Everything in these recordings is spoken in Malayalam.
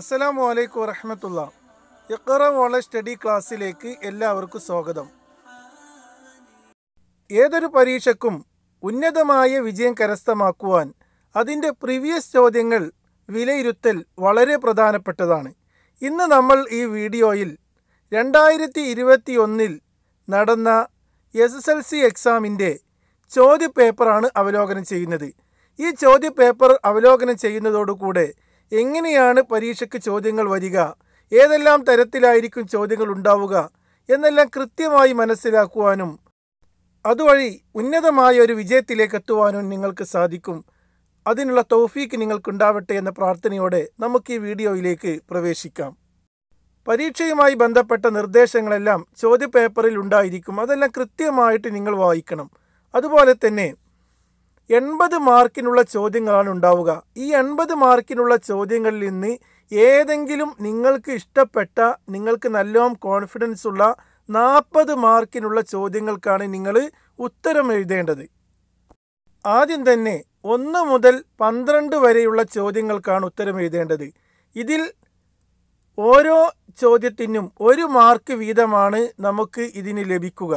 അസ്സലാം വലൈക്കും വറഹമത്തുള്ള ഇക്കറ വോള സ്റ്റഡി ക്ലാസ്സിലേക്ക് എല്ലാവർക്കും സ്വാഗതം ഏതൊരു പരീക്ഷക്കും ഉന്നതമായ വിജയം കരസ്ഥമാക്കുവാൻ അതിൻ്റെ പ്രീവിയസ് ചോദ്യങ്ങൾ വിലയിരുത്തൽ വളരെ പ്രധാനപ്പെട്ടതാണ് ഇന്ന് നമ്മൾ ഈ വീഡിയോയിൽ രണ്ടായിരത്തി ഇരുപത്തി ഒന്നിൽ നടന്ന എസ് എസ് എൽ സി എക്സാമിൻ്റെ ചോദ്യപേപ്പറാണ് അവലോകനം ചെയ്യുന്നത് ഈ ചോദ്യപേപ്പർ അവലോകനം ചെയ്യുന്നതോടുകൂടെ എങ്ങനെയാണ് പരീക്ഷയ്ക്ക് ചോദ്യങ്ങൾ വരിക ഏതെല്ലാം തരത്തിലായിരിക്കും ചോദ്യങ്ങൾ ഉണ്ടാവുക എന്നെല്ലാം കൃത്യമായി മനസ്സിലാക്കുവാനും അതുവഴി ഉന്നതമായ ഒരു വിജയത്തിലേക്ക് എത്തുവാനും നിങ്ങൾക്ക് സാധിക്കും അതിനുള്ള തൗഫീക്ക് നിങ്ങൾക്കുണ്ടാവട്ടെ എന്ന പ്രാർത്ഥനയോടെ നമുക്ക് ഈ വീഡിയോയിലേക്ക് പ്രവേശിക്കാം പരീക്ഷയുമായി ബന്ധപ്പെട്ട നിർദ്ദേശങ്ങളെല്ലാം ചോദ്യപേപ്പറിൽ ഉണ്ടായിരിക്കും അതെല്ലാം കൃത്യമായിട്ട് നിങ്ങൾ വായിക്കണം അതുപോലെ തന്നെ എൺപത് മാർക്കിനുള്ള ചോദ്യങ്ങളാണ് ഉണ്ടാവുക ഈ എൺപത് മാർക്കിനുള്ള ചോദ്യങ്ങളിൽ നിന്ന് ഏതെങ്കിലും നിങ്ങൾക്ക് ഇഷ്ടപ്പെട്ട നിങ്ങൾക്ക് നല്ലോണം കോൺഫിഡൻസ് ഉള്ള നാൽപ്പത് മാർക്കിനുള്ള ചോദ്യങ്ങൾക്കാണ് നിങ്ങൾ ഉത്തരം എഴുതേണ്ടത് ആദ്യം തന്നെ ഒന്ന് മുതൽ പന്ത്രണ്ട് വരെയുള്ള ചോദ്യങ്ങൾക്കാണ് ഉത്തരം എഴുതേണ്ടത് ഇതിൽ ഓരോ ചോദ്യത്തിനും ഒരു മാർക്ക് വീതമാണ് നമുക്ക് ഇതിന് ലഭിക്കുക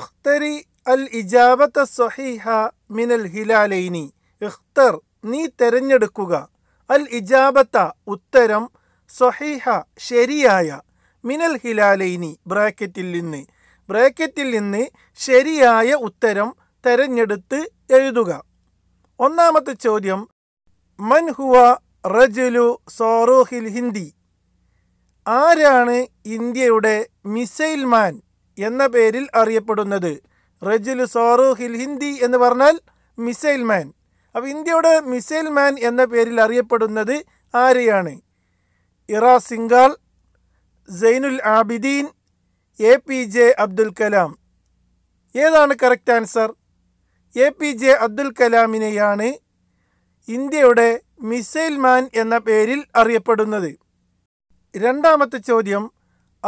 ഇഖ്തരി അൽ ഇജാബത്ത സൊഹീഹ മിനൽ ഹിലാലൈനി ഇഖ്തർ നീ തെരഞ്ഞെടുക്കുക അൽ ഇജാബത്ത ഉത്തരം സൊഹീഹ ശരിയായ മിനൽ ഹിലാലൈനി ബ്രാക്കറ്റിൽ നിന്ന് ബ്രാക്കറ്റിൽ നിന്ന് ശരിയായ ഉത്തരം തെരഞ്ഞെടുത്ത് എഴുതുക ഒന്നാമത്തെ ചോദ്യം മൻ ഹുവ റജുലു സോറൂഹിൽ ഹിന്ദി ആരാണ് ഇന്ത്യയുടെ മിസൈൽ മാൻ എന്ന പേരിൽ അറിയപ്പെടുന്നത് റജുൽ ഹിൽ ഹിന്ദി എന്ന് പറഞ്ഞാൽ മിസൈൽ മാൻ അപ്പോൾ ഇന്ത്യയുടെ മിസൈൽ മാൻ എന്ന പേരിൽ അറിയപ്പെടുന്നത് ആരെയാണ് Ira Singhal Zainul Abideen A P J Abdul Kalam ഏതാണ് correct answer A P J Abdul കലാമിനെയാണ് ഇന്ത്യയുടെ മിസൈൽ മാൻ എന്ന പേരിൽ അറിയപ്പെടുന്നത് രണ്ടാമത്തെ ചോദ്യം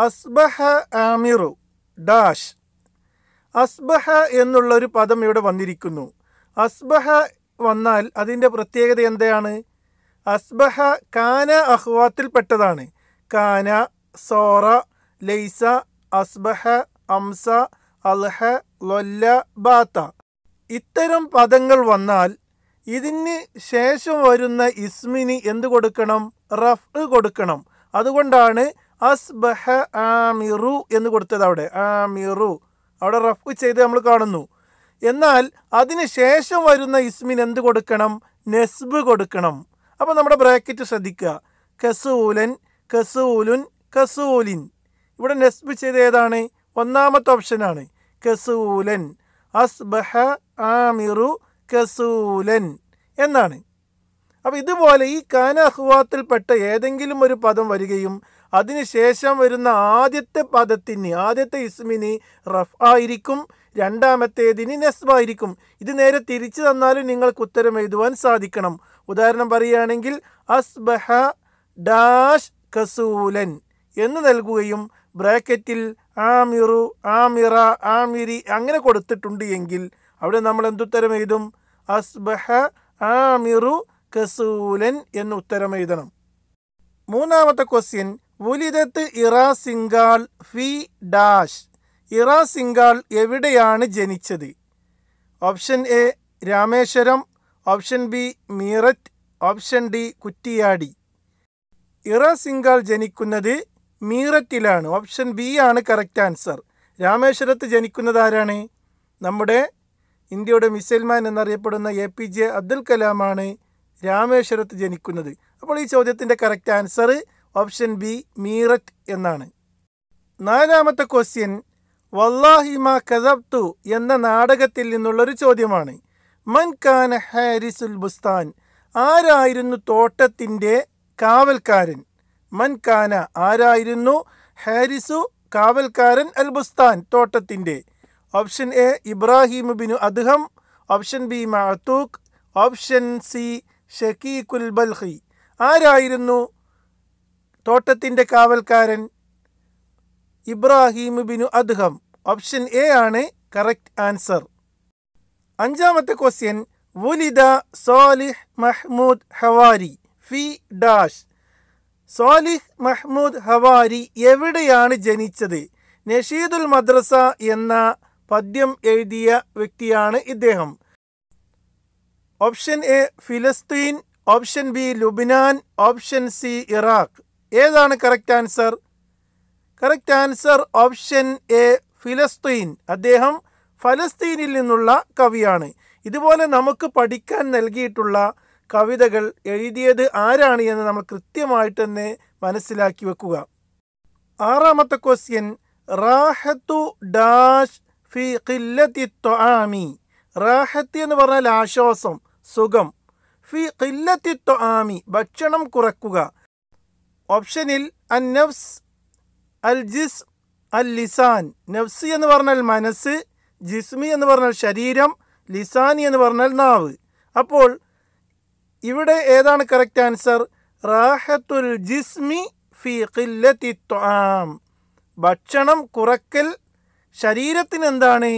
അസ്ബഹ ആമിറു ഡാഷ് അസ്ബഹ എന്നുള്ളൊരു പദം ഇവിടെ വന്നിരിക്കുന്നു അസ്ബഹ വന്നാൽ അതിൻ്റെ പ്രത്യേകത എന്താണ് അസ്ബഹ കാന അഹ്വാത്തിൽപ്പെട്ടതാണ് കാന സോറ ലൈസ അസ്ബഹ അംസ അൽഹ ലൊല്ല ബാത്ത ഇത്തരം പദങ്ങൾ വന്നാൽ ഇതിന് ശേഷം വരുന്ന ഇസ്മിന് എന്ത് കൊടുക്കണം റഫ് കൊടുക്കണം അതുകൊണ്ടാണ് അസ്ബഹ ആമിറു എന്ന് കൊടുത്തത് അവിടെ ആമിറു അവിടെ റഫ് ചെയ്ത് നമ്മൾ കാണുന്നു എന്നാൽ അതിന് ശേഷം വരുന്ന ഇസ്മിന് എന്ത് കൊടുക്കണം നെസ്ബ് കൊടുക്കണം അപ്പോൾ നമ്മുടെ ബ്രാക്കറ്റ് ശ്രദ്ധിക്കുക കസൂലൻ കസൂലുൻ കസൂലിൻ ഇവിടെ നെസ്ബ് ചെയ്ത് ഏതാണ് ഒന്നാമത്തെ ഓപ്ഷനാണ് കസൂലൻ അസ്ബഹ ആമിറു കസൂലൻ എന്നാണ് അപ്പോൾ ഇതുപോലെ ഈ കാന അഹ്വാത്തിൽപ്പെട്ട ഏതെങ്കിലും ഒരു പദം വരികയും അതിനുശേഷം വരുന്ന ആദ്യത്തെ പദത്തിന് ആദ്യത്തെ ഇസ്മിന് റഫ് ആയിരിക്കും രണ്ടാമത്തേതിന് നെസ്ബായിരിക്കും ഇത് നേരെ തിരിച്ചു തന്നാലും നിങ്ങൾക്ക് ഉത്തരം എഴുതുവാൻ സാധിക്കണം ഉദാഹരണം പറയുകയാണെങ്കിൽ അസ്ബഹ ഡാഷ് കസൂലൻ എന്ന് നൽകുകയും ബ്രാക്കറ്റിൽ ആമിറു ആമിറ ആമിരി അങ്ങനെ കൊടുത്തിട്ടുണ്ട് എങ്കിൽ അവിടെ നമ്മൾ എന്തുത്തരം എഴുതും അസ്ബഹ ആമിറു കസൂലൻ എന്ന് ഉത്തരം എഴുതണം മൂന്നാമത്തെ ക്വസ്റ്റ്യൻ വുലിദത്ത് ഇറ സിംഗാൾ ഫി ഡാഷ് ഇറ സിംഗാൾ എവിടെയാണ് ജനിച്ചത് option A Rameswaram option B Meerut option D Kuttiadi Ira Singhal ജനിക്കുന്നത് മീററ്റിലാണ് ഓപ്ഷൻ ബി ആണ് കറക്റ്റ് ആൻസർ രാമേശ്വരത്ത് ജനിക്കുന്നത് ആരാണ് നമ്മുടെ ഇന്ത്യയുടെ മിസൈൽമാൻ എന്നറിയപ്പെടുന്ന എ പി ജെ അബ്ദുൽ കലാമാണ് രാമേശ്വരത്ത് ജനിക്കുന്നത് അപ്പോൾ ഈ ചോദ്യത്തിൻ്റെ correct answer option B Meerut എന്നാണ് നാലാമത്തെ ക്വസ്റ്റ്യൻ വല്ലാഹിമ കസബ്തു എന്ന നാടകത്തിൽ നിന്നുള്ളൊരു ചോദ്യമാണ് മൻ ഖാൻ ഹാരിസുൽ ബുസ്താൻ ആരായിരുന്നു തോട്ടത്തിൻ്റെ കാവൽക്കാരൻ മൻ ഖാന ആരായിരുന്നു ഹാരിസു കാവൽക്കാരൻ അൽ ബുസ്താൻ തോട്ടത്തിൻ്റെ option A Ibrahim bin Adham option B മഅത്തൂഖ് ഓപ്ഷൻ സി ഷക്കീഖുൽ ബൽഹി ആരായിരുന്നു തോട്ടത്തിൻ്റെ കാവൽക്കാരൻ Ibrahim bin Adham option A ആണ് കറക്റ്റ് ആൻസർ അഞ്ചാമത്തെ ക്വസ്റ്റ്യൻ വുലിദ സോലിഹ് മഹ്മൂദ് ഹവാരി ഫി ഡാഷ് സോലിഹ് മഹ്മൂദ് ഹവാരി എവിടെയാണ് ജനിച്ചത് നഷീദുൽ മദ്രസ എന്ന പദ്യം എഴുതിയ വ്യക്തിയാണ് ഇദ്ദേഹം ഓപ്ഷൻ എ ഫിലസ്തീൻ ഓപ്ഷൻ ബി ലുബിനാൻ ഓപ്ഷൻ സി ഇറാഖ് ഏതാണ് correct answer correct answer option A ഫിലസ്തീൻ അദ്ദേഹം ഫലസ്തീനിൽ നിന്നുള്ള കവിയാണ് ഇതുപോലെ നമുക്ക് പഠിക്കാൻ നൽകിയിട്ടുള്ള കവിതകൾ എഴുതിയത് ആരാണ് എന്ന് നമ്മൾ കൃത്യമായിട്ട് തന്നെ മനസ്സിലാക്കി വെക്കുക ആറാമത്തെ ക്വസ്റ്റ്യൻ റാഹത്തു ഡാഷ് ഫി ഖില്ലത്തി ത്വാമി റാഹത്തി എന്ന് പറഞ്ഞാൽ ആശ്വാസം സുഖം ഫി ഖില്ലത്തി ത്വാമി ഭക്ഷണം കുറക്കുക ഓപ്ഷനിൽ അൻ നഫ്സ് അൽ ജിസ് അൽ ലിസാൻ നഫ്സ് എന്ന് പറഞ്ഞാൽ മനസ്സ് ജിസ്മി എന്ന് പറഞ്ഞാൽ ശരീരം ലിസാനി എന്ന് പറഞ്ഞാൽ നാവ് അപ്പോൾ ഇവിടെ ഏതാണ് കറക്റ്റ് ആൻസർ റാഹത്തുൽ ജിസ്മി ഫി ഖില്ലത്തി ത്വാം ഭക്ഷണം കുറക്കൽ ശരീരത്തിന് എന്താണ്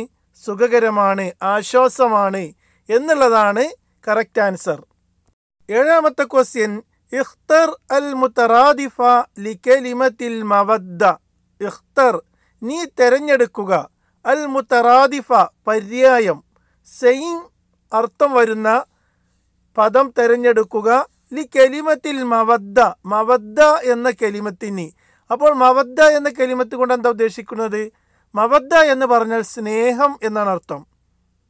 സുഖകരമാണ് ആശ്വാസമാണ് എന്നുള്ളതാണ് കറക്റ്റ് ആൻസർ ഏഴാമത്തെ ക്വസ്റ്റ്യൻ ഇഖ്തർ അൽ മുത്തറാദിഫ ലിക്കലിമത്തിൽ മവദ്ദ ഇഖ്തർ നീ തിരഞ്ഞെടുക്കുക അൽ മുത്തറാദിഫ പര്യായം സെയിം അർത്ഥം വരുന്ന പദം തിരഞ്ഞെടുക്കുക ലി കലിമത്തിൽ മവദ്ദ മവദ്ദ എന്ന കെലിമത്തിന് അപ്പോൾ മവദ്ദ എന്ന കെലിമത്ത് കൊണ്ട് എന്താ ഉദ്ദേശിക്കുന്നത് മവദ്ദ എന്ന് പറഞ്ഞാൽ സ്നേഹം എന്നാണ് അർത്ഥം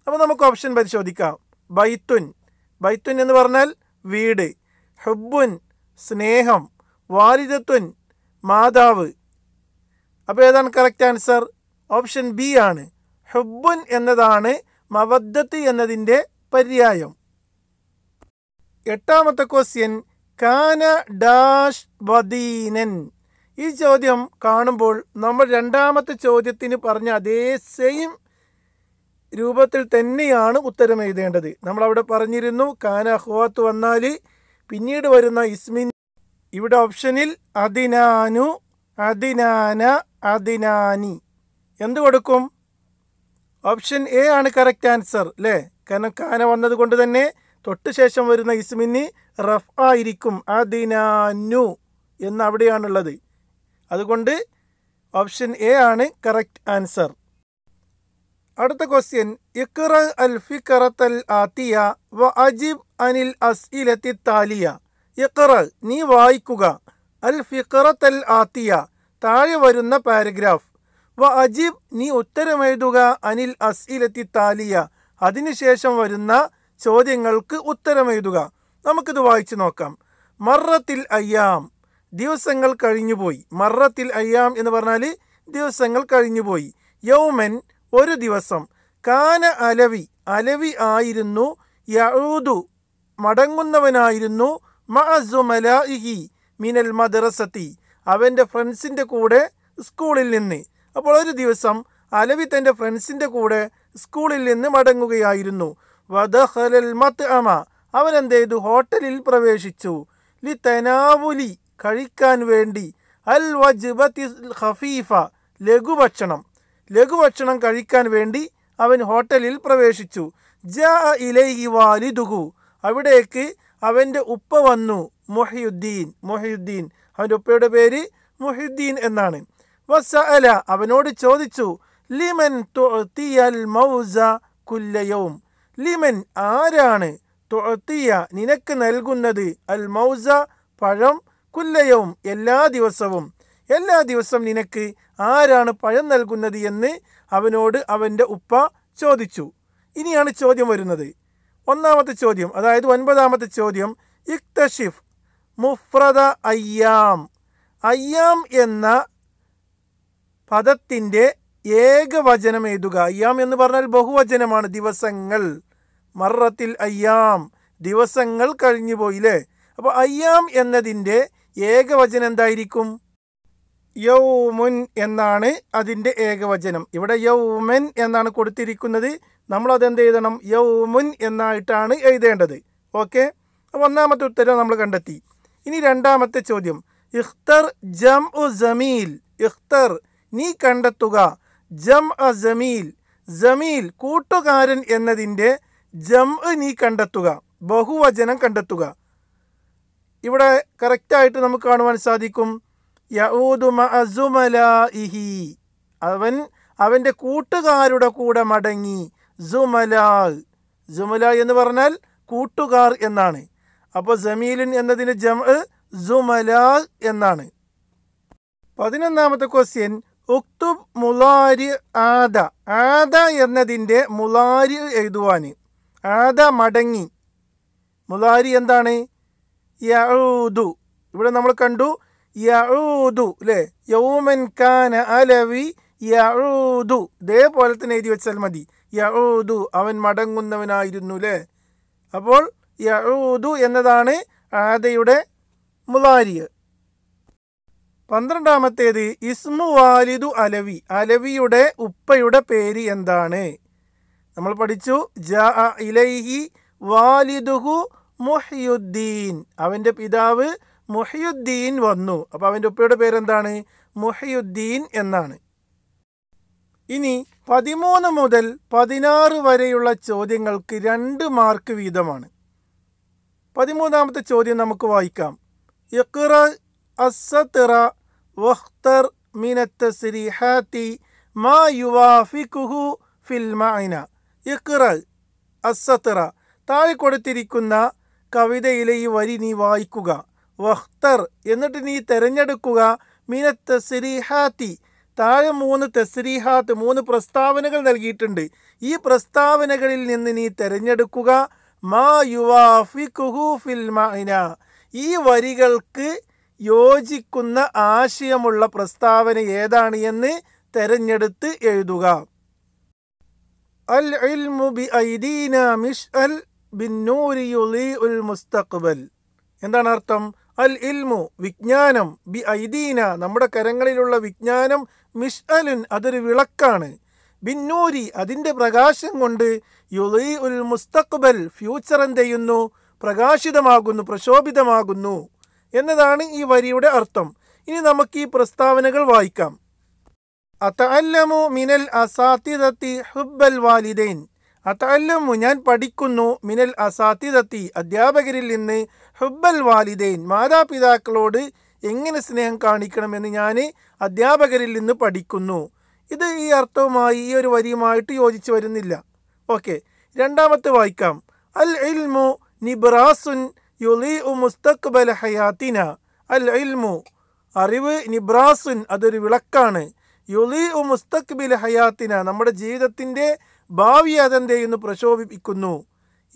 അപ്പോൾ നമുക്ക് ഓപ്ഷൻ പരിശോധിക്കാം ബൈത്തുൻ ബൈത്തുൻ എന്ന് പറഞ്ഞാൽ വീട് ഹുബുൻ സ്നേഹം വാലിദത്വൻ മാതാവ് അപ്പോൾ ഏതാണ് കറക്റ്റ് ആൻസർ ഓപ്ഷൻ ബി ആണ് ഹുബുൻ എന്നതാണ് മവദ്ദത്ത് എന്നതിൻ്റെ പര്യായം എട്ടാമത്തെ ക്വസ്റ്റ്യൻ കാന ഡാഷ് വദീനൻ ഈ ചോദ്യം കാണുമ്പോൾ നമ്മൾ രണ്ടാമത്തെ ചോദ്യത്തിന് പറഞ്ഞ അതേ സെയിം രൂപത്തിൽ തന്നെയാണ് ഉത്തരം എഴുതേണ്ടത് നമ്മളവിടെ പറഞ്ഞിരുന്നു കാന ഹുവാത്ത് വന്നാൽ പിന്നീട് വരുന്ന ഇസ്മിൻ ഇവിടെ ഓപ്ഷനിൽ അതിനാനു അതിനാന അതിനാനി എന്ത് കൊടുക്കും ഓപ്ഷൻ എ ആണ് കറക്റ്റ് ആൻസർ അല്ലേ കാരണം കാന വന്നതുകൊണ്ട് തന്നെ തൊട്ട് ശേഷം വരുന്ന ഇസ്മിന് റഫ് ആയിരിക്കും അതിനാനു എന്ന് അവിടെയാണുള്ളത് അതുകൊണ്ട് ഓപ്ഷൻ എ ആണ് കറക്റ്റ് ആൻസർ അടുത്ത ക്വസ്റ്റ്യൻ ഇക്ര അൽ ഫിക്കറത്തൽ ആത്തിയ വ അജിബ് അനിൽ അസ്ഇലത്തി താലിയ ഇഖ്റ നീ വായിക്കുക അൽ ഫിഖറത്തൽ ആത്തിയ താഴെ വരുന്ന പാരഗ്രാഫ് വ അജീബ് നീ ഉത്തരമെഴുതുക അനിൽ അസ്ഇലത്തി താലിയ അതിനുശേഷം വരുന്ന ചോദ്യങ്ങൾക്ക് ഉത്തരമെഴുതുക നമുക്കിത് വായിച്ചു നോക്കാം മറത്തിൽ അയ്യാം ദിവസങ്ങൾ കഴിഞ്ഞുപോയി മറത്തിൽ അയ്യാം എന്ന് പറഞ്ഞാൽ ദിവസങ്ങൾ കഴിഞ്ഞുപോയി യൗമൻ ഒരു ദിവസം കാന അലവി അലവി ആയിരുന്നു യഊദു മടങ്ങുന്നവനായിരുന്നു മഅസുമലാഇഹി മിനൽ മദ്രസത്തി അവൻ്റെ ഫ്രണ്ട്സിൻ്റെ കൂടെ സ്കൂളിൽ നിന്ന് അപ്പോൾ ഒരു ദിവസം അലവി തൻ്റെ ഫ്രണ്ട്സിൻ്റെ കൂടെ സ്കൂളിൽ നിന്ന് മടങ്ങുകയായിരുന്നു വദഹലൽ മത്ത് അമ അവൻ എന്ത് ചെയ്തു ഹോട്ടലിൽ പ്രവേശിച്ചു ലി തനാവുലി കഴിക്കാൻ വേണ്ടി അൽ വജ്ബത്തി ഖഫീഫ ലഘുഭക്ഷണം ലഘുഭക്ഷണം കഴിക്കാൻ വേണ്ടി അവൻ ഹോട്ടലിൽ പ്രവേശിച്ചു ജ ഇലൈഹി വാലിദുഹു അവിടേക്ക് അവൻ്റെ ഉപ്പ വന്നു മൊഹിയുദ്ദീൻ മൊഹിയുദ്ദീൻ അവൻ്റെ ഉപ്പയുടെ പേര് മൊഹിയുദ്ദീൻ എന്നാണ് വസ അല അവനോട് ചോദിച്ചു ലിമൻ മൗസ കുല്ലയവും ലിമൻ ആരാണ് തൊഴത്തിയ നിനക്ക് നൽകുന്നത് അൽ മൗസ പഴം കുല്ലയവും എല്ലാ ദിവസവും എല്ലാ ദിവസവും നിനക്ക് ആരാണ് പഴം നൽകുന്നത് എന്ന് അവനോട് അവൻ്റെ ഉപ്പ ചോദിച്ചു ഇനിയാണ് ചോദ്യം വരുന്നത് ഒന്നാമത്തെ ചോദ്യം അതായത് ഒൻപതാമത്തെ ചോദ്യം ഇക്തഷിഫ് മുഫ്രദ അയ്യാം അയ്യാം എന്ന പദത്തിൻ്റെ ഏകവചനം എഴുതുക അയ്യാം എന്ന് പറഞ്ഞാൽ ബഹുവചനമാണ് ദിവസങ്ങൾ മറത്തിൽ അയ്യാം ദിവസങ്ങൾ കഴിഞ്ഞു പോയില്ലേ അപ്പോൾ അയ്യാം എന്നതിൻ്റെ ഏകവചനം എന്തായിരിക്കും യൗമുൻ എന്നാണ് അതിൻ്റെ ഏകവചനം ഇവിടെ യൗമൻ എന്നാണ് കൊടുത്തിരിക്കുന്നത് നമ്മളത് എന്ത് എഴുതണം യൗമുൻ എന്നായിട്ടാണ് എഴുതേണ്ടത് ഓക്കെ ഒന്നാമത്തെ ഉത്തരം നമ്മൾ കണ്ടെത്തി ഇനി രണ്ടാമത്തെ ചോദ്യം ഇഖ്തർ ജം ഉ ജമീൽ ഇഖ്തർ നീ കണ്ടെത്തുക ജം അ ജമീൽ ജമീൽ കൂട്ടുകാരൻ എന്നതിൻ്റെ ജം നീ കണ്ടെത്തുക ബഹുവചനം കണ്ടെത്തുക ഇവിടെ കറക്റ്റായിട്ട് നമുക്ക് കാണുവാൻ സാധിക്കും യഊദുമഅസുമലാഇഹി അവൻ അവൻ്റെ കൂട്ടുകാരുടെ കൂടെ മടങ്ങി ജുമലാ ജുമല എന്ന് പറഞ്ഞാൽ കൂട്ടുകാർ എന്നാണ് അപ്പോൾ ജമീലിൻ എന്നതിൻ്റെ ജം ജുമല എന്നാണ് പതിനൊന്നാമത്തെ ക്വസ്റ്റ്യൻ ഉക്തുബ് മുലാരി ആദ ആദ എന്നതിൻ്റെ മുലാരി എഴുതുവാൻ ആദ മടങ്ങി മുലാരി എന്താണ് യഊദു ഇവിടെ നമ്മൾ കണ്ടു യഊദു അല്ലേ യൗമൻ കാന അലവി യഊദു ഇതേപോലെ തന്നെ എഴുതി വെച്ചാൽ മതി യഊദു അവൻ മടങ്ങുന്നവനായിരുന്നു അല്ലേ അപ്പോൾ യഊദു എന്നതാണ് ആദയുടെ മുലാരിയ പന്ത്രണ്ടാമത്തേത് ഇസ്മു വാലിദു അലവി അലവിയുടെ ഉപ്പയുടെ പേര് എന്താണ് നമ്മൾ പഠിച്ചു ജ ഇലൈഹി വാലിദുഹു മുഹിയുദ്ദീൻ അവൻ്റെ പിതാവ് മുഹിയുദ്ദീൻ വന്നു അപ്പോൾ അവൻ്റെ ഉപ്പയുടെ പേരെന്താണ് മുഹിയുദ്ദീൻ എന്നാണ് ഇനി പതിമൂന്ന് മുതൽ പതിനാറ് വരെയുള്ള ചോദ്യങ്ങൾക്ക് രണ്ട് മാർക്ക് വീതമാണ് പതിമൂന്നാമത്തെ ചോദ്യം നമുക്ക് വായിക്കാം യക്റ അസത്തിറ വഖ്തർ മിനത്ത സിരിഹാത്തി മാ കുഹു ഫിൽമഅന യക്റ അസത്തിറ താഴെ കൊടുത്തിരിക്കുന്ന കവിതയിലെ ഈ വരി നീ വായിക്കുക വഖ്തർ എന്നിട്ട് നീ തിരഞ്ഞെടുക്കുക മിനത്ത സിരിഹാത്തി താഴെ മൂന്ന് തെസ്രീഹാത്ത് മൂന്ന് പ്രസ്താവനകൾ നൽകിയിട്ടുണ്ട് ഈ പ്രസ്താവനകളിൽ നിന്ന് നീ തിരഞ്ഞെടുക്കുക മാ യുവാഫി കുഹൂഫിൽ മൈന ഈ വരികൾക്ക് യോജിക്കുന്ന ആശയമുള്ള പ്രസ്താവന ഏതാണ് എന്ന് തെരഞ്ഞെടുത്ത് എഴുതുക അൽ ഇൽമു ബി മിഷ് അൽ ബിന്നൂരിയുലി ഉൽ മുസ്തഖ്ബൽ എന്താണ് അർത്ഥം അൽ ഇൽമു വിജ്ഞാനം ബി ഐദീന നമ്മുടെ കരങ്ങളിലുള്ള വിജ്ഞാനം മിഷ് അലുൻ അതൊരു വിളക്കാണ് ബിന്നൂരി അതിൻ്റെ പ്രകാശം കൊണ്ട് യുലി ഉൽ മുസ്തഖ്ബൽ ഫ്യൂച്ചർ എന്ത് ചെയ്യുന്നു പ്രകാശിതമാകുന്നു പ്രശോഭിതമാകുന്നു എന്നതാണ് ഈ വരിയുടെ അർത്ഥം ഇനി നമുക്ക് ഈ പ്രസ്താവനകൾ വായിക്കാം അതഅല്ലമു മിനൽ അസാത്തിദത്തി ഹുബൽ വാലിദൈൻ അതഅല്ലമു ഞാൻ പഠിക്കുന്നു മിനൽ അസാത്തിദത്തി അധ്യാപകരിൽ നിന്ന് ഹുബൽ വാലിദൈൻ മാതാപിതാക്കളോട് എങ്ങനെ സ്നേഹം കാണിക്കണമെന്ന് ഞാൻ അധ്യാപകരിൽ നിന്ന് പഠിക്കുന്നു ഇത് ഈ അർത്ഥവുമായി ഈ ഒരു വരിയുമായിട്ട് യോജിച്ചു വരുന്നില്ല ഓക്കെ രണ്ടാമത്തെ വായിക്കാം അൽ ഇൽമു നിബ്രാസുൻ യുലി ഉ മുസ്തഖ്ബൽ ഹയാത്തിന അൽ ഇൽമു അറിവ് നിബ്രാസുൻ അതൊരു വിളക്കാണ് യുലി ഉ മുസ്തഖ്ബിൽ ഹയാത്തിന നമ്മുടെ ജീവിതത്തിൻ്റെ ഭാവി അതെന്ത് എന്ന് പ്രശോഭിപ്പിക്കുന്നു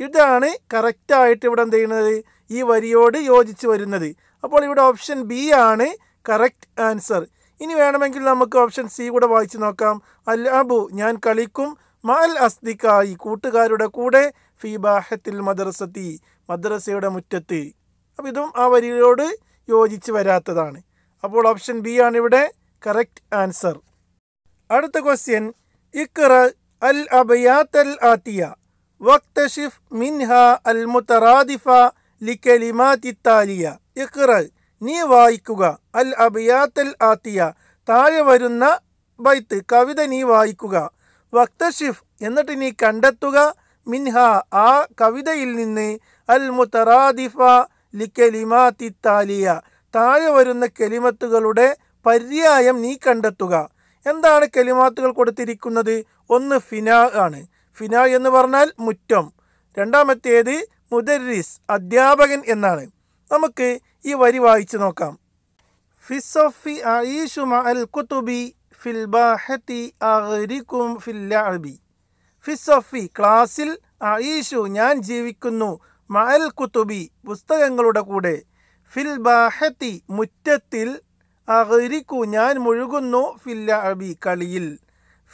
ഇതാണ് കറക്റ്റായിട്ട് ഇവിടെ എന്ത് ചെയ്യുന്നത് ഈ വരിയോട് യോജിച്ച് വരുന്നത് അപ്പോൾ ഇവിടെ ഓപ്ഷൻ ബി ആണ് കറക്റ്റ് ആൻസർ ഇനി വേണമെങ്കിൽ നമുക്ക് ഓപ്ഷൻ സി കൂടെ വായിച്ചു നോക്കാം അൽ അബു ഞാൻ കളിക്കും മൽ അസ്ദിക്കായി കൂട്ടുകാരുടെ കൂടെ ഫീബാഹത്തിൽ മദ്രസത്തി മദ്രസയുടെ മുറ്റത്ത് അപ്പം ഇതും ആ വരിയോട് യോജിച്ച് വരാത്തതാണ് അപ്പോൾ ഓപ്ഷൻ ബി ആണ് ഇവിടെ കറക്റ്റ് ആൻസർ അടുത്ത ക്വസ്റ്റ്യൻ ഇക്റ അൽ അബയാത്ത് അൽ ആത്തിയ വക്തഷിഫ് മിൻഹ അൽ മുത്തറാദിഫ താലിയ ഇഖ്റ നീ വായിക്കുക അൽ അബിയാത്തൽ ആത്തിയ താഴെ വരുന്ന ബൈത്ത് കവിത നീ വായിക്കുക വക്തഷിഫ് എന്നിട്ട് നീ കണ്ടെത്തുക മിൻഹ ആ കവിതയിൽ നിന്ന് അൽ മുത്തറാദിഫ താലിയ താഴെ വരുന്ന കെലിമത്തുകളുടെ പര്യായം നീ കണ്ടെത്തുക എന്താണ് കെലിമാത്തുകൾ കൊടുത്തിരിക്കുന്നത് ഒന്ന് ഫിന ആണ് ഫിന എന്ന് പറഞ്ഞാൽ മുറ്റം രണ്ടാമത്തേത് മുദരിസ് അധ്യാപകൻ എന്നാണ് നമുക്ക് ഈ വരി വായിച്ചു നോക്കാം ഫിസഫി ആയിഷു അൽ കുത്തുബി ഫിൽ ബാഹത്തി അഹരിക്കും ഫിൽ അബി ഫിസഫി ക്ലാസ്സിൽ ആയിഷു ഞാൻ ജീവിക്കുന്നു മഅൽ കുത്തുബി പുസ്തകങ്ങളുടെ കൂടെ ഫിൽ ബാഹത്തി മുറ്റത്തിൽ അഹരിക്കു ഞാൻ മുഴുകുന്നു ഫില്ല അബി കളിയിൽ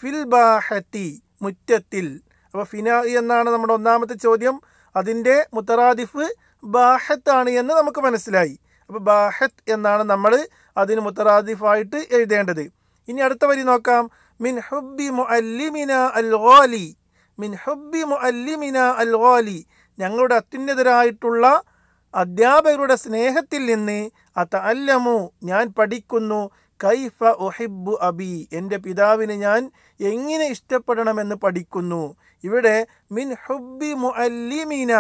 ഫിൽ ബാഹത്തി മുറ്റത്തിൽ അപ്പോൾ ഫിന എന്നാണ് നമ്മുടെ ഒന്നാമത്തെ ചോദ്യം അതിൻ്റെ മുത്തറാദിഫ് ബാഹത്താണ് എന്ന് നമുക്ക് മനസ്സിലായി അപ്പോൾ ബാഹത്ത് എന്നാണ് നമ്മൾ അതിന് മുത്തറാദിഫായിട്ട് എഴുതേണ്ടത് ഇനി അടുത്ത വരി നോക്കാം മിൻ ഹുബി മുഅല്ലിമിന അൽ ഗോലി മിൻ ഹുബി മുഅല്ലിമിന അൽ ഗോലി ഞങ്ങളുടെ അത്യുന്നതരായിട്ടുള്ള അധ്യാപകരുടെ സ്നേഹത്തിൽ നിന്ന് അത്ത അല്ലമു ഞാൻ പഠിക്കുന്നു കൈഫ ഒഹിബു അബി എൻ്റെ പിതാവിനെ ഞാൻ എങ്ങനെ ഇഷ്ടപ്പെടണമെന്ന് പഠിക്കുന്നു ഇവിടെ മിൻ ഹുബി മുഅല്ലിമീന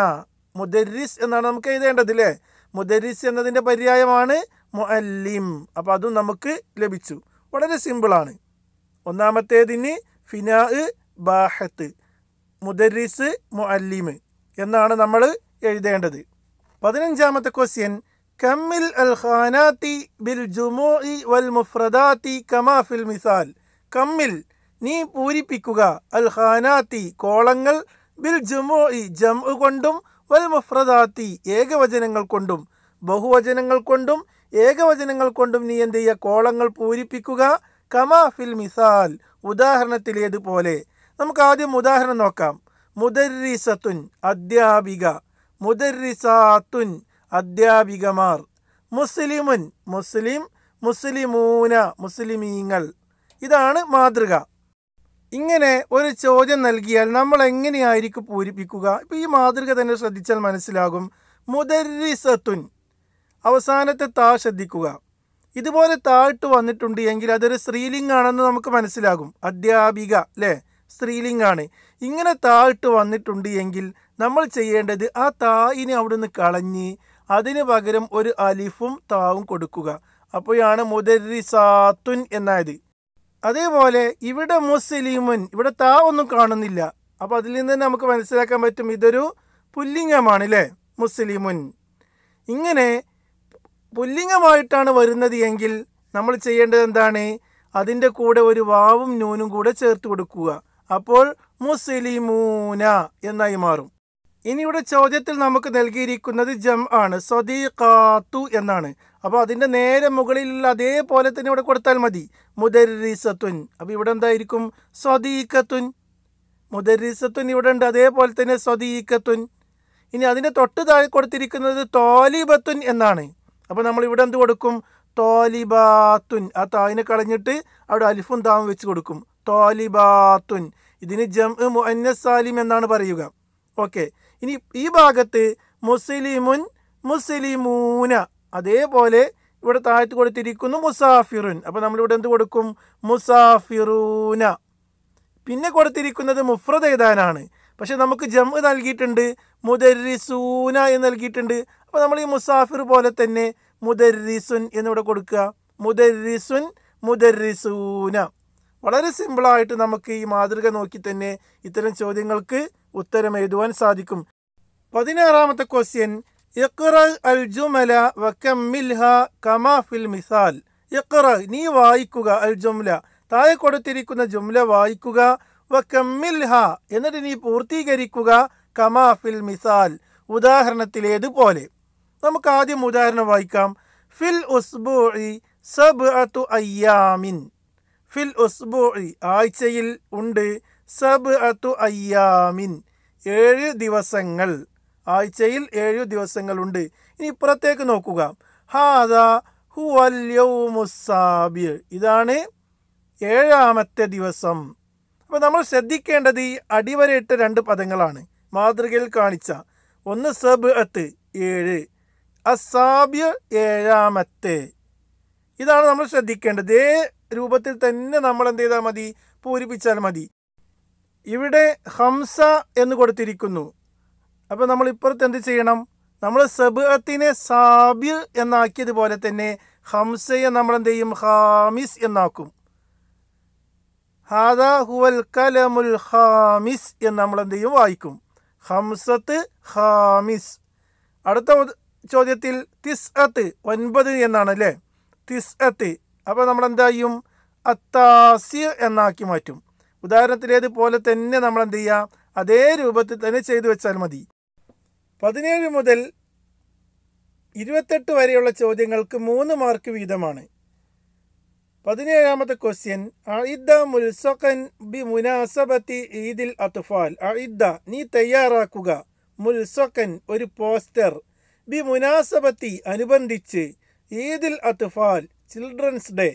മുദരിസ് എന്നാണ് നമുക്ക് എഴുതേണ്ടത് അല്ലേ മുദരിസ് എന്നതിൻ്റെ പര്യായമാണ് മുഅല്ലിം അപ്പോൾ അതും നമുക്ക് ലഭിച്ചു വളരെ സിമ്പിളാണ് ഒന്നാമത്തേതിന് ഫിനാ ബാഹത്ത് മുദരിസ് മുഅല്ലിം എന്നാണ് നമ്മൾ എഴുതേണ്ടത് പതിനഞ്ചാമത്തെ ക്വസ്റ്റ്യൻ കമ്മിൽ അൽ ഖാനാത്തി ബിൽ ജുമോ വൽ മുഫ്രദാത്തി കമാ ഫിൽ മിസാൽ കമ്മിൽ നീ പൂരിപ്പിക്കുക അൽ ഖാനാത്തി കോളങ്ങൾ ബിൽ ജുമോ ജം കൊണ്ടും വൽ മഫ്രദാത്തി ഏകവചനങ്ങൾ കൊണ്ടും ബഹുവചനങ്ങൾ കൊണ്ടും ഏകവചനങ്ങൾ കൊണ്ടും നീ എന്ത് ചെയ്യുക കോളങ്ങൾ പൂരിപ്പിക്കുക കമാ ഫിൽ മിസാൽ ഉദാഹരണത്തിലേതുപോലെ നമുക്ക് ആദ്യം ഉദാഹരണം നോക്കാം മുദരിസത്തുൻ അധ്യാപിക മുദരിസാത്തുൻ അധ്യാപികമാർ മുസ്ലിമുൻ മുസ്ലിം മുസ്ലിമൂന മുസ്ലിമീങ്ങൾ ഇതാണ് മാതൃക ഇങ്ങനെ ഒരു ചോദ്യം നൽകിയാൽ നമ്മൾ എങ്ങനെയായിരിക്കും പൂരിപ്പിക്കുക ഇപ്പോൾ ഈ മാതൃക തന്നെ ശ്രദ്ധിച്ചാൽ മനസ്സിലാകും മുദരിസത്തുൻ അവസാനത്തെ താ ശ്രദ്ധിക്കുക ഇതുപോലെ താഴ്ട്ട് വന്നിട്ടുണ്ട് എങ്കിൽ അതൊരു സ്ത്രീലിംഗാണെന്ന് നമുക്ക് മനസ്സിലാകും അധ്യാപിക അല്ലേ സ്ത്രീലിംഗാണ് ഇങ്ങനെ താഴ്ട്ട് വന്നിട്ടുണ്ട് എങ്കിൽ നമ്മൾ ചെയ്യേണ്ടത് ആ തായിനെ അവിടുന്ന് കളഞ്ഞ് അതിന് പകരം ഒരു അലിഫും താവും കൊടുക്കുക അപ്പോഴാണ് മുദരിസാത്തുൻ എന്നായത് അതേപോലെ ഇവിടെ മുസ്ലിമുൻ ഇവിടെ താ ഒന്നും കാണുന്നില്ല അപ്പോൾ അതിൽ നിന്ന് തന്നെ നമുക്ക് മനസ്സിലാക്കാൻ പറ്റും ഇതൊരു പുല്ലിംഗമാണ് അല്ലേ മുസ്ലിമുൻ ഇങ്ങനെ പുല്ലിംഗമായിട്ടാണ് വരുന്നത് എങ്കിൽ നമ്മൾ ചെയ്യേണ്ടത് എന്താണ് അതിൻ്റെ കൂടെ ഒരു വാവും നൂനും കൂടെ ചേർത്ത് കൊടുക്കുക അപ്പോൾ മുസ്ലിമൂന എന്നായി മാറും ഇനിയുടെ ചോദ്യത്തിൽ നമുക്ക് നൽകിയിരിക്കുന്നത് ജം ആണ് സദീഖാത്തു എന്നാണ് അപ്പോൾ അതിൻ്റെ നേരെ മുകളിലുള്ള അതേപോലെ തന്നെ ഇവിടെ കൊടുത്താൽ മതി മുദരീസത്തുൻ അപ്പോൾ ഇവിടെ എന്തായിരിക്കും സ്വദീഖത്വൻ മുദരീസത്തുൻ ഇവിടെ ഉണ്ട് അതേപോലെ തന്നെ സ്വദീഖത്വൻ ഇനി അതിൻ്റെ തൊട്ട് താഴെ കൊടുത്തിരിക്കുന്നത് തോലിബത്തുൻ എന്നാണ് അപ്പോൾ നമ്മൾ ഇവിടെ എന്ത് കൊടുക്കും തോലിബാത്തുൻ ആ തായിനെ കളഞ്ഞിട്ട് അവിടെ അലിഫും താവും വെച്ച് കൊടുക്കും തോലിബാത്തുൻ ഇതിന് ജം മുഅന്നസ് സാലിം എന്നാണ് പറയുക ഓക്കെ ഇനി ഈ ഭാഗത്ത് മുസ്ലിമുൻ മുസ്ലിമൂന അതേപോലെ ഇവിടെ താഴ്ത്തി കൊടുത്തിരിക്കുന്നു മുസാഫിറുൻ അപ്പോൾ നമ്മളിവിടെ എന്ത് കൊടുക്കും മുസാഫിറൂന പിന്നെ കൊടുത്തിരിക്കുന്നത് മുഫ്രദ് എഴുതാനാണ് പക്ഷെ നമുക്ക് ജമ്മ് നൽകിയിട്ടുണ്ട് മുദരിസൂന എന്ന് നൽകിയിട്ടുണ്ട് അപ്പോൾ നമ്മൾ ഈ മുസാഫിർ പോലെ തന്നെ മുദരിസുൻ എന്നിവിടെ കൊടുക്കുക മുദരിസുൻ മുദരിസൂന വളരെ സിമ്പിളായിട്ട് നമുക്ക് ഈ മാതൃക നോക്കി തന്നെ ഇത്തരം ചോദ്യങ്ങൾക്ക് ഉത്തരം എഴുതുവാൻ സാധിക്കും പതിനാറാമത്തെ ക്വസ്റ്റ്യൻ ഇഖ്റ അൽ ജുമല വക്കമ്മിൽഹ കമാ ഫിൽ മിസാൽ ഇഖ്റ നീ വായിക്കുക അൽ ജുംല താഴെ കൊടുത്തിരിക്കുന്ന ജുംല വായിക്കുക വക്കമ്മിൽഹ എന്നിട്ട് നീ പൂർത്തീകരിക്കുക കമാ ഫിൽ മിസാൽ ഉദാഹരണത്തിലേതുപോലെ നമുക്ക് ആദ്യം ഉദാഹരണം വായിക്കാം ഫിൽ ഉസ്ബൂഇ സബ് അതു അയ്യാമിൻ ഫിൽ ഉസ്ബൂഇ ആഴ്ചയിൽ ഉണ്ട് സബ് അതു അയ്യാമിൻ ഏഴ് ദിവസങ്ങൾ ആഴ്ചയിൽ ഏഴു ദിവസങ്ങളുണ്ട് ഇനി ഇപ്പുറത്തേക്ക് നോക്കുക ഹാദ ഹുവല്യൗമുസാബിർ ഇതാണ് ഏഴാമത്തെ ദിവസം അപ്പോൾ നമ്മൾ ശ്രദ്ധിക്കേണ്ടത് ഈ അടിവരയിട്ട രണ്ട് പദങ്ങളാണ് മാതൃകയിൽ കാണിച്ച ഒന്ന് സബ് അത്ത് ഏഴ് അസാബ്യ ഏഴാമത്തെ ഇതാണ് നമ്മൾ ശ്രദ്ധിക്കേണ്ടത് ഇതേ രൂപത്തിൽ തന്നെ നമ്മൾ എന്ത് ചെയ്താൽ മതി പൂരിപ്പിച്ചാൽ മതി ഇവിടെ ഹംസ എന്ന് കൊടുത്തിരിക്കുന്നു അപ്പോൾ നമ്മൾ ഇപ്പുറത്ത് എന്ത് ചെയ്യണം നമ്മൾ സബഅത്തിനെ സാബിർ എന്നാക്കിയതുപോലെ തന്നെ ഹംസയെ നമ്മൾ എന്ത് ചെയ്യും ഹാമിസ് എന്നാക്കും ഹാദാ ഹുവൽ കലമുൽ ഹാമിസ് എന്ന് നമ്മൾ എന്ത് ചെയ്യും വായിക്കും ഹംസത്ത് ഹാമിസ് അടുത്ത ചോദ്യത്തിൽ തിസ് അത്ത് ഒൻപത് എന്നാണ് അല്ലേ തിസ് അത്ത് അപ്പോൾ നമ്മൾ എന്താ ചെയ്യും അത്താസിർ എന്നാക്കി മാറ്റും ഉദാഹരണത്തിലേതുപോലെ തന്നെ നമ്മൾ എന്ത് ചെയ്യുക അതേ രൂപത്തിൽ തന്നെ ചെയ്തു വെച്ചാൽ മതി പതിനേഴ് മുതൽ ഇരുപത്തെട്ട് വരെയുള്ള ചോദ്യങ്ങൾക്ക് മൂന്ന് മാർക്ക് വീതമാണ് പതിനേഴാമത്തെ ക്വസ്റ്റ്യൻ അഇദ്ദ മുൽസഖൻ ബി മുനാസബത്തി ഈദിൽ അത്ഫാൽ അഇദ്ദ നീ തയ്യാറാക്കുക മുൽസഖൻ ഒരു പോസ്റ്റർ ബി മുനാസബത്തി അനുബന്ധിച്ച് ഈദിൽ അത്ഫാൽ ചിൽഡ്രൻസ് ഡേ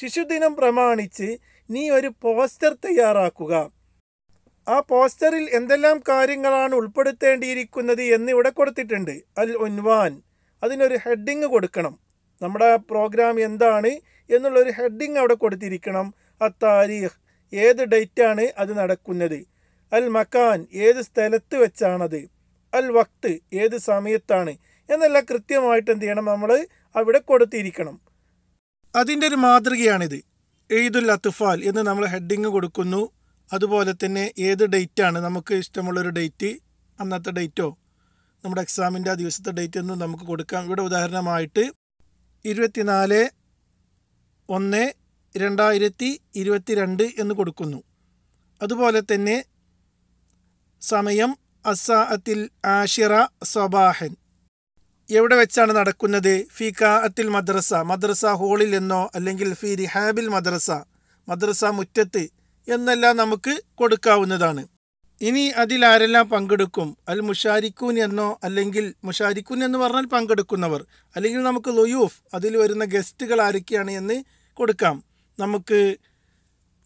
ശിശുദിനം പ്രമാണിച്ച് നീ ഒരു പോസ്റ്റർ തയ്യാറാക്കുക ആ പോസ്റ്ററിൽ എന്തെല്ലാം കാര്യങ്ങളാണ് ഉൾപ്പെടുത്തേണ്ടിയിരിക്കുന്നത് എന്ന് ഇവിടെ കൊടുത്തിട്ടുണ്ട് അൽ ഉൻവാൻ അതിനൊരു ഹെഡിങ് കൊടുക്കണം നമ്മുടെ പ്രോഗ്രാം എന്താണ് എന്നുള്ളൊരു ഹെഡിങ് അവിടെ കൊടുത്തിരിക്കണം ആ താരീഖ് ഏത് ഡേറ്റാണ് അത് നടക്കുന്നത് അൽ മക്കാൻ ഏത് സ്ഥലത്ത് വെച്ചാണത് അൽ വക്ത് ഏത് സമയത്താണ് എന്നെല്ലാം കൃത്യമായിട്ട് എന്ത് ചെയ്യണം നമ്മൾ അവിടെ കൊടുത്തിരിക്കണം അതിൻ്റെ ഒരു മാതൃകയാണിത് എയ്ദുൽ അത്തുഫാൽ എന്ന് നമ്മൾ ഹെഡിങ് കൊടുക്കുന്നു അതുപോലെ തന്നെ ഏത് ഡേറ്റാണ് നമുക്ക് ഇഷ്ടമുള്ളൊരു ഡേറ്റ് അന്നത്തെ ഡേറ്റോ നമ്മുടെ എക്സാമിൻ്റെ ആ ദിവസത്തെ ഡേറ്റ് എന്നും നമുക്ക് കൊടുക്കാം ഇവിടെ ഉദാഹരണമായിട്ട് ഇരുപത്തിനാല് ഒന്ന് രണ്ടായിരത്തി ഇരുപത്തി രണ്ട് എന്ന് കൊടുക്കുന്നു അതുപോലെ തന്നെ സമയം അസാഅത്തിൽ ആഷിറ സബാഹൻ എവിടെ വെച്ചാണ് നടക്കുന്നത് ഫി കാഅത്തിൽ മദ്രസ മദ്രസ ഹോളിൽ എന്നോ അല്ലെങ്കിൽ ഫി റിഹാബിൽ മദ്രസ മദ്രസ മുറ്റത്ത് എന്നെല്ലാം നമുക്ക് കൊടുക്കാവുന്നതാണ് ഇനി ആരെല്ലാം പങ്കെടുക്കും അൽ മുഷാരിക്കൂൻ എന്നോ അല്ലെങ്കിൽ മുഷാരിക്കൂൻ എന്ന് പറഞ്ഞാൽ പങ്കെടുക്കുന്നവർ അല്ലെങ്കിൽ നമുക്ക് ലൊയൂഫ് അതിൽ വരുന്ന ഗസ്റ്റുകൾ ആരൊക്കെയാണ് എന്ന് കൊടുക്കാം നമുക്ക്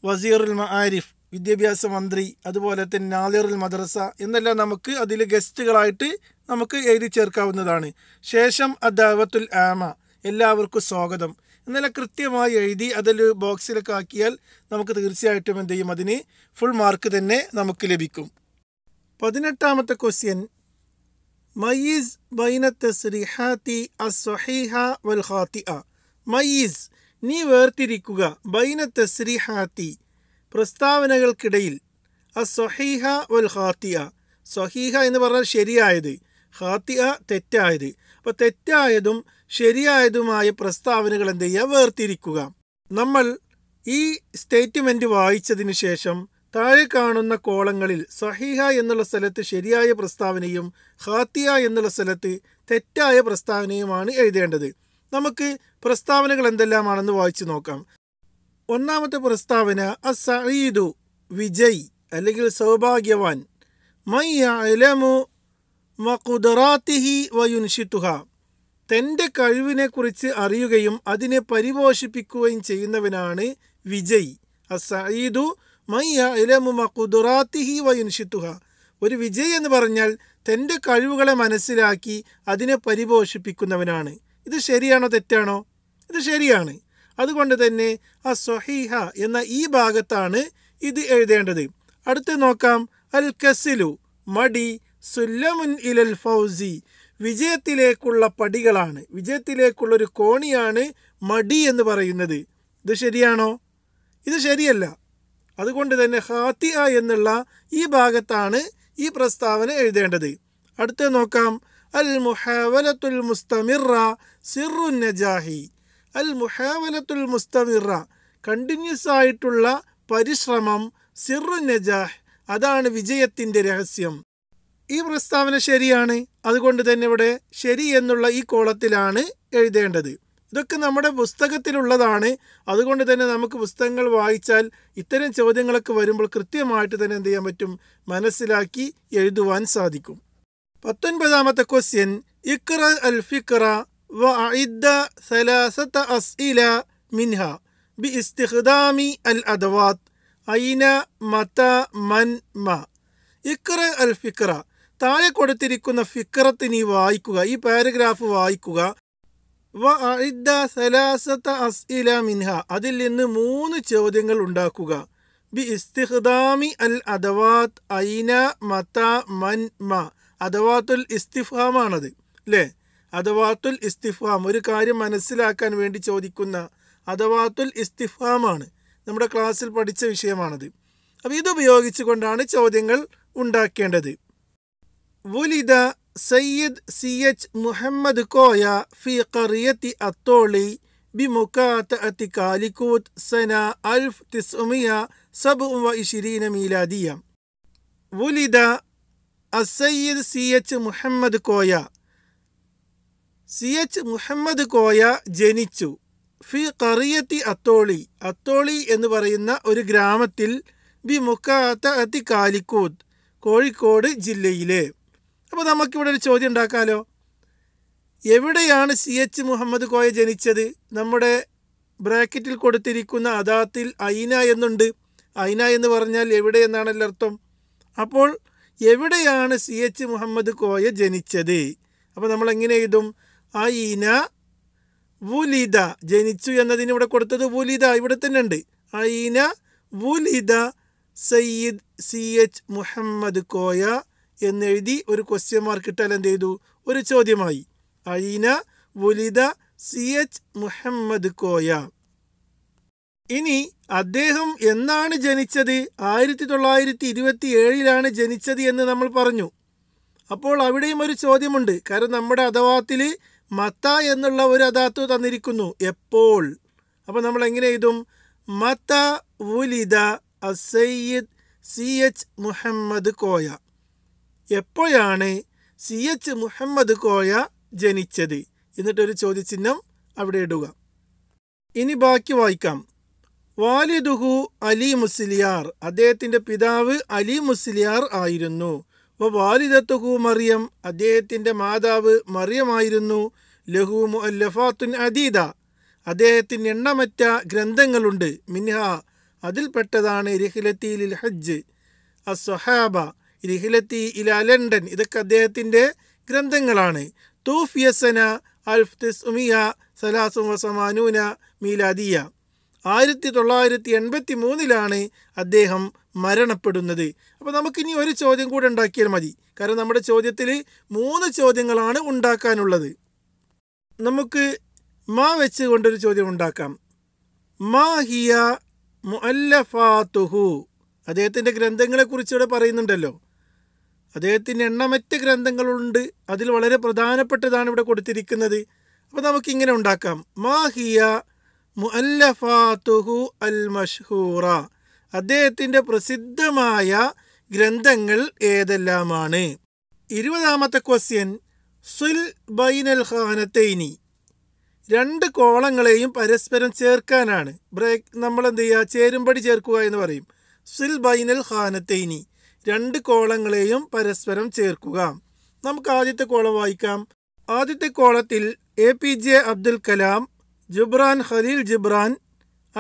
വസീറുൽ ആരിഫ് വിദ്യാഭ്യാസ മന്ത്രി അതുപോലെ തന്നെ നാദിറുൽ മദ്രസ എന്നെല്ലാം നമുക്ക് അതിൽ ഗസ്റ്റുകളായിട്ട് നമുക്ക് എഴുതി ചേർക്കാവുന്നതാണ് ശേഷം അദാവത്തുൽ ആമ എല്ലാവർക്കും സ്വാഗതം എന്നാലും കൃത്യമായി എഴുതി അതൊരു ബോക്സിലൊക്കെ ആക്കിയാൽ നമുക്ക് തീർച്ചയായിട്ടും എന്ത് ചെയ്യും അതിന് ഫുൾ മാർക്ക് തന്നെ നമുക്ക് ലഭിക്കും പതിനെട്ടാമത്തെ ക്വസ്റ്റ്യൻ മയീസ് ബൈനത്ത് ശ്രീഹാത്തി അസ്വഹീഹ വൽ ഹാത്തി അ മയീസ് നീ വേർതിരിക്കുക ബൈനത്ത് ശ്രീഹാത്തി പ്രസ്താവനകൾക്കിടയിൽ അസ്വഹീഹ വൽ അ സ്വഹീഹ എന്ന് പറഞ്ഞാൽ ശരിയായത് ഹാത്തിയ തെറ്റായത് അപ്പോൾ തെറ്റായതും ശരിയായതുമായ പ്രസ്താവനകൾ എന്ത് ചെയ്യുക വേർതിരിക്കുക നമ്മൾ ഈ സ്റ്റേറ്റ്മെൻറ്റ് വായിച്ചതിന് ശേഷം താഴെ കാണുന്ന കോളങ്ങളിൽ സഹിഹ എന്നുള്ള സ്ഥലത്ത് ശരിയായ പ്രസ്താവനയും ഹാത്തിയ എന്നുള്ള സ്ഥലത്ത് തെറ്റായ പ്രസ്താവനയുമാണ് എഴുതേണ്ടത് നമുക്ക് പ്രസ്താവനകൾ എന്തെല്ലാമാണെന്ന് വായിച്ചു നോക്കാം ഒന്നാമത്തെ പ്രസ്താവന അസീദു വിജയ് അല്ലെങ്കിൽ സൗഭാഗ്യവാൻ മൈ ഇലമു വകുദറാത്തിഹി വയുൻഷിത്തുഹ തൻ്റെ കഴിവിനെക്കുറിച്ച് അറിയുകയും അതിനെ പരിപോഷിപ്പിക്കുകയും ചെയ്യുന്നവനാണ് വിജയ് അസീദു മയ്യലമു മക്കുദുറാത്തിഹി വയുൻഷിത്തുഹ ഒരു വിജയ് എന്ന് പറഞ്ഞാൽ തൻ്റെ കഴിവുകളെ മനസ്സിലാക്കി അതിനെ പരിപോഷിപ്പിക്കുന്നവനാണ് ഇത് ശരിയാണോ തെറ്റാണോ ഇത് ശരിയാണ് അതുകൊണ്ട് തന്നെ അ സൊഹീഹ എന്ന ഈ ഭാഗത്താണ് ഇത് എഴുതേണ്ടത് അടുത്ത് നോക്കാം അൽ കസിലു മടി സുല്ലമുൻ ഇലൽ ഫൗസി വിജയത്തിലേക്കുള്ള പടികളാണ് വിജയത്തിലേക്കുള്ളൊരു കോണിയാണ് മടി എന്ന് പറയുന്നത് ഇത് ശരിയാണോ ഇത് ശരിയല്ല അതുകൊണ്ട് തന്നെ ഹാത്തിയ എന്നുള്ള ഈ ഭാഗത്താണ് ഈ പ്രസ്താവന എഴുതേണ്ടത് അടുത്ത് നോക്കാം അൽ മുഹാവലത്തുൽ മുസ്തമിറ സിറു നജാഹി അൽ മുഹാവലത്തുൽ മുസ്തമിറ കണ്ടിന്യൂസ് ആയിട്ടുള്ള പരിശ്രമം സിറു നജാഹ് അതാണ് വിജയത്തിൻ്റെ രഹസ്യം ഈ പ്രസ്താവന ശരിയാണ് അതുകൊണ്ട് തന്നെ ഇവിടെ ശരി എന്നുള്ള ഈ കോളത്തിലാണ് എഴുതേണ്ടത് ഇതൊക്കെ നമ്മുടെ പുസ്തകത്തിലുള്ളതാണ് അതുകൊണ്ട് തന്നെ നമുക്ക് പുസ്തകങ്ങൾ വായിച്ചാൽ ഇത്തരം ചോദ്യങ്ങളൊക്കെ വരുമ്പോൾ കൃത്യമായിട്ട് തന്നെ എന്ത് ചെയ്യാൻ പറ്റും മനസ്സിലാക്കി എഴുതുവാൻ സാധിക്കും പത്തൊൻപതാമത്തെ ക്വസ്റ്റ്യൻ ഇക്ര അൽ ഫിക്ര വ അഇദ്ദ സലാസത്ത അസ്ഇല മിൻഹ ബി ഇസ്തിഹദാമി അൽ അദവാത്ത് ഐന മത മൻ മ ഇക്ര അൽ ഫിക്ര താഴെ കൊടുത്തിരിക്കുന്ന ഫിക്രത്ത് നീ വായിക്കുക ഈ പാരഗ്രാഫ് വായിക്കുക വ സലാസത്ത അസ്ഇല മിൻഹ അതിൽ നിന്ന് മൂന്ന് ചോദ്യങ്ങൾ ഉണ്ടാക്കുക ബി ഇസ്തിഹ്ദാമി അൽ അദവാത്ത് ഐന മത മൻ മ അദവാത്തുൽ ഇസ്തിഫാമാണത് അല്ലേ അദവാത്തുൽ ഇസ്തിഫാം ഒരു കാര്യം മനസ്സിലാക്കാൻ വേണ്ടി ചോദിക്കുന്ന അദവാത്തുൽ ഇസ്തിഫാമാണ് നമ്മുടെ ക്ലാസ്സിൽ പഠിച്ച വിഷയമാണത് അപ്പോൾ ഉപയോഗിച്ചുകൊണ്ടാണ് ചോദ്യങ്ങൾ ഉണ്ടാക്കേണ്ടത് വുലിദ സയ്യിദ് സി എച്ച് മുഹമ്മദ് കോയ ഫി കറിയത്തി അത്തോളി ബിമുക്കാത്തഅത്തി കാലിക്കൂത്ത് സന അൽഫ് തിസ്മിയ സബ് വ ഇഷിരീന മീലാദിയ വുലിദ അസയ്യിദ് C H Mohammed Koya C H Mohammed Koya ജനിച്ചു ഫി കറിയത്തി അത്തോളി അത്തോളി എന്ന് പറയുന്ന ഒരു ഗ്രാമത്തിൽ ബി മുക്കാത്ത അതി കാലിക്കൂത്ത് കോഴിക്കോട് ജില്ലയിലെ അപ്പോൾ നമുക്കിവിടെ ഒരു ചോദ്യം ഉണ്ടാക്കാമല്ലോ എവിടെയാണ് സി എച്ച് മുഹമ്മദ് കോയ ജനിച്ചത് നമ്മുടെ ബ്രാക്കറ്റിൽ കൊടുത്തിരിക്കുന്ന അദാത്തിൽ ഐന എന്നുണ്ട് ഐന എന്ന് പറഞ്ഞാൽ എവിടെ എന്നാണല്ലോ അർത്ഥം അപ്പോൾ എവിടെയാണ് സി എച്ച് മുഹമ്മദ് കോയ ജനിച്ചത് അപ്പോൾ നമ്മൾ എങ്ങനെ എഴുതും ഐന വുലിത ജനിച്ചു എന്നതിന് ഇവിടെ കൊടുത്തത് വുലിത ഇവിടെ തന്നെ ഉണ്ട് ഐന വുലിത സയ്യിദ് സി എച്ച് മുഹമ്മദ് കോയ എന്നെഴുതി ഒരു ക്വസ്റ്റ്യൻ മാർക്ക് ഇട്ടാൽ എന്ത് ചെയ്തു ഒരു ചോദ്യമായി അഴീന വുലിദ സി എച്ച് മുഹമ്മദ് കോയ ഇനി അദ്ദേഹം എന്നാണ് ജനിച്ചത് ആയിരത്തി തൊള്ളായിരത്തി ഇരുപത്തി ഏഴിലാണ് ജനിച്ചത് എന്ന് നമ്മൾ പറഞ്ഞു അപ്പോൾ അവിടെയും ഒരു ചോദ്യമുണ്ട് കാരണം നമ്മുടെ അഥവാത്തിൽ മത്ത എന്നുള്ള ഒരു അതാത്തു തന്നിരിക്കുന്നു എപ്പോൾ അപ്പോൾ നമ്മൾ എങ്ങനെ എഴുതും മത്ത വുലിദ അസയ്യിദ് സി എച്ച് മുഹമ്മദ് കോയ എപ്പോഴാണ് സി എച്ച് മുഹമ്മദ് കോയ ജനിച്ചത് എന്നിട്ടൊരു ചോദ്യചിഹ്നം അവിടെ ഇടുക ഇനി ബാക്കി വായിക്കാം വാലിദുഹു അലി മുസ്ലിയാർ അദ്ദേഹത്തിൻ്റെ പിതാവ് അലി മുസ്ലിയാർ ആയിരുന്നു വാലിദത്തുഹു മറിയം അദ്ദേഹത്തിൻ്റെ മാതാവ് മറിയമായിരുന്നു ലഹു മുഅല്ലഫാത്തുൻ അദീദ അദ്ദേഹത്തിന് എണ്ണമറ്റ ഗ്രന്ഥങ്ങളുണ്ട് മിൻഹ അതിൽപ്പെട്ടതാണ് രിഹ്ലത്തിലിൽ ഹജ്ജ് അസ്വഹാബ ഇരിഹിലത്തി ഇല ലണ്ടൻ ഇതൊക്കെ അദ്ദേഹത്തിൻ്റെ ഗ്രന്ഥങ്ങളാണ് തൂഫിയസന അൽഫ് തിസ്മിയ സലാസും വസമാനൂന മീലാദിയ ആയിരത്തി തൊള്ളായിരത്തി എൺപത്തി മൂന്നിലാണ് അദ്ദേഹം മരണപ്പെടുന്നത് അപ്പോൾ നമുക്കിനി ഒരു ചോദ്യം കൂടെ ഉണ്ടാക്കിയാൽ മതി കാരണം നമ്മുടെ ചോദ്യത്തിൽ മൂന്ന് ചോദ്യങ്ങളാണ് ഉണ്ടാക്കാനുള്ളത് നമുക്ക് മാ വെച്ച് കൊണ്ടൊരു ചോദ്യം ഉണ്ടാക്കാം മാ ഹിയ മുഅല്ലഫാത്തുഹു അദ്ദേഹത്തിൻ്റെ ഗ്രന്ഥങ്ങളെക്കുറിച്ച് ഇവിടെ പറയുന്നുണ്ടല്ലോ അദ്ദേഹത്തിൻ്റെ എണ്ണമറ്റ ഗ്രന്ഥങ്ങളുണ്ട് അതിൽ വളരെ പ്രധാനപ്പെട്ടതാണ് ഇവിടെ കൊടുത്തിരിക്കുന്നത് അപ്പോൾ നമുക്കിങ്ങനെ ഉണ്ടാക്കാം മാഹിയ മുഅല്ലഫാത്തുഹു അൽ മഷൂറ അദ്ദേഹത്തിൻ്റെ പ്രസിദ്ധമായ ഗ്രന്ഥങ്ങൾ ഏതെല്ലാമാണ് ഇരുപതാമത്തെ ക്വസ്റ്റ്യൻ സുൽ ബൈനൽ ഖാനത്തൈനി രണ്ട് കോളങ്ങളെയും പരസ്പരം ചേർക്കാനാണ് ബ്രേക്ക് നമ്മൾ എന്ത് ചെയ്യുക ചേരുംപടി ചേർക്കുക എന്ന് പറയും സുൽ ബൈനൽ ഖാനത്തൈനി രണ്ട് കോളങ്ങളെയും പരസ്പരം ചേർക്കുക നമുക്ക് ആദ്യത്തെ കോളം വായിക്കാം ആദ്യത്തെ കോളത്തിൽ A P J Abdul Kalam Gibran Khalil Gibran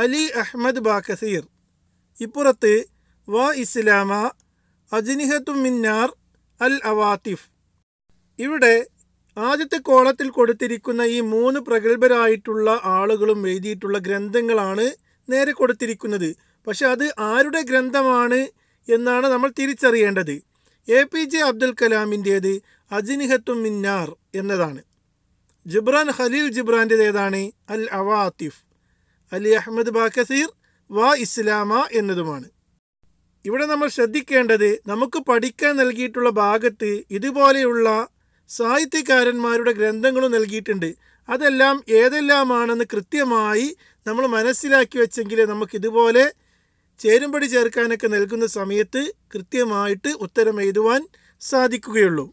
Ali Ahmad Bakathir ഇപ്പുറത്ത് വ ഇസ്ലാമ അജ്നിഹത്തു മിന്നാർ അൽ അവാത്തിഫ് ഇവിടെ ആദ്യത്തെ കോളത്തിൽ കൊടുത്തിരിക്കുന്ന ഈ മൂന്ന് പ്രഗത്ഭരായിട്ടുള്ള ആളുകളും എഴുതിയിട്ടുള്ള ഗ്രന്ഥങ്ങളാണ് നേരെ കൊടുത്തിരിക്കുന്നത് പക്ഷെ അത് ആരുടെ ഗ്രന്ഥമാണ് എന്നാണ് നമ്മൾ തിരിച്ചറിയേണ്ടത് എ പി ജെ അബ്ദുൽ കലാമിൻ്റേത് അജിനിഹത്തും മിന്നാർ എന്നതാണ് ജിബ്രാൻ ഖലീൽ ജിബ്രാൻ്റേതാണ് അൽ അവാത്തിഫ് അലി അഹമ്മദ് ബാക്കസീർ വ ഇസ്ലാമ എന്നതുമാണ് ഇവിടെ നമ്മൾ ശ്രദ്ധിക്കേണ്ടത് നമുക്ക് പഠിക്കാൻ നൽകിയിട്ടുള്ള ഭാഗത്ത് ഇതുപോലെയുള്ള സാഹിത്യകാരന്മാരുടെ ഗ്രന്ഥങ്ങളും നൽകിയിട്ടുണ്ട് അതെല്ലാം ഏതെല്ലാമാണെന്ന് കൃത്യമായി നമ്മൾ മനസ്സിലാക്കി വെച്ചെങ്കിലേ നമുക്ക് ഇതുപോലെ ചേരുംപടി ചേർക്കാനൊക്കെ നൽകുന്ന സമയത്ത് കൃത്യമായിട്ട് ഉത്തരം എഴുതുവാൻ സാധിക്കുകയുള്ളൂ